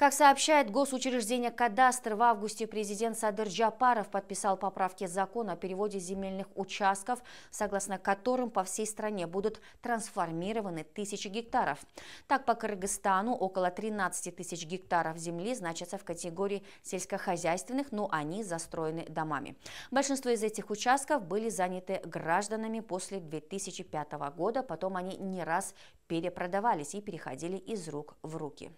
Как сообщает госучреждение «Кадастр», в августе президент Садыр Джапаров подписал поправки закона о переводе земельных участков, согласно которым по всей стране будут трансформированы тысячи гектаров. Так, по Кыргызстану около 13 тысяч гектаров земли значатся в категории сельскохозяйственных, но они застроены домами. Большинство из этих участков были заняты гражданами после 2005 года, потом они не раз перепродавались и переходили из рук в руки.